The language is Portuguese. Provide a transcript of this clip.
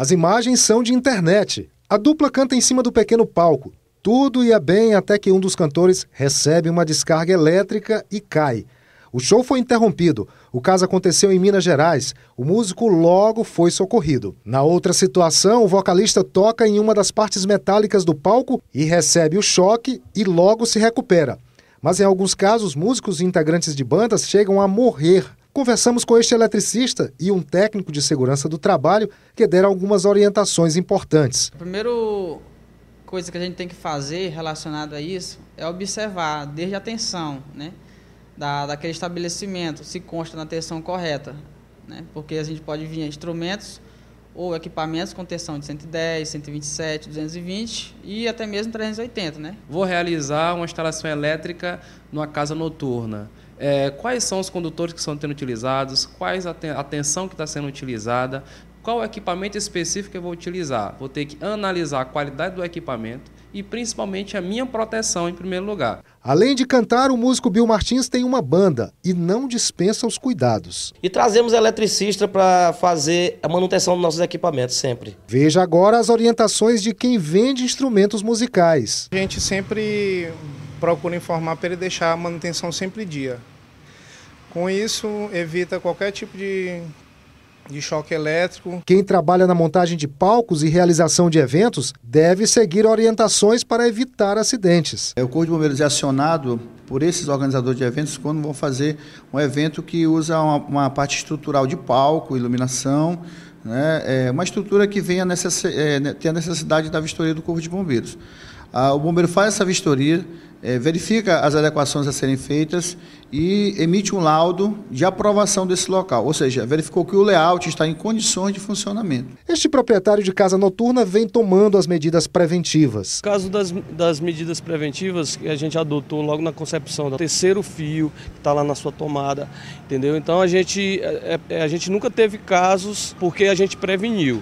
As imagens são de internet. A dupla canta em cima do pequeno palco. Tudo ia bem até que um dos cantores recebe uma descarga elétrica e cai. O show foi interrompido. O caso aconteceu em Minas Gerais. O músico logo foi socorrido. Na outra situação, o vocalista toca em uma das partes metálicas do palco e recebe o choque e logo se recupera. Mas em alguns casos, músicos e integrantes de bandas chegam a morrer Conversamos com este eletricista e um técnico de segurança do trabalho que deram algumas orientações importantes. A primeira coisa que a gente tem que fazer relacionado a isso é observar desde a tensão né, da, daquele estabelecimento, se consta na tensão correta. Né, porque a gente pode vir a instrumentos ou equipamentos com tensão de 110, 127, 220 e até mesmo 380, né? Vou realizar uma instalação elétrica numa casa noturna. É, quais são os condutores que estão sendo utilizados? Quais a, a tensão que está sendo utilizada? Qual equipamento específico eu vou utilizar? Vou ter que analisar a qualidade do equipamento, e principalmente a minha proteção em primeiro lugar. Além de cantar, o músico Bill Martins tem uma banda e não dispensa os cuidados. E trazemos eletricista para fazer a manutenção dos nossos equipamentos sempre. Veja agora as orientações de quem vende instrumentos musicais. A gente sempre procura informar para ele deixar a manutenção sempre dia. Com isso, evita qualquer tipo de de choque elétrico. Quem trabalha na montagem de palcos e realização de eventos deve seguir orientações para evitar acidentes. É, o Corpo de Bombeiros é acionado por esses organizadores de eventos quando vão fazer um evento que usa uma, uma parte estrutural de palco, iluminação, né? é uma estrutura que venha necess... é, né, a necessidade da vistoria do Corpo de Bombeiros. Ah, o bombeiro faz essa vistoria, é, verifica as adequações a serem feitas e emite um laudo de aprovação desse local, ou seja, verificou que o layout está em condições de funcionamento. Este proprietário de casa noturna vem tomando as medidas preventivas. No caso das, das medidas preventivas que a gente adotou logo na concepção do terceiro fio que está lá na sua tomada, entendeu? Então a gente, a, eh, eh, a gente nunca teve casos porque a gente preveniu.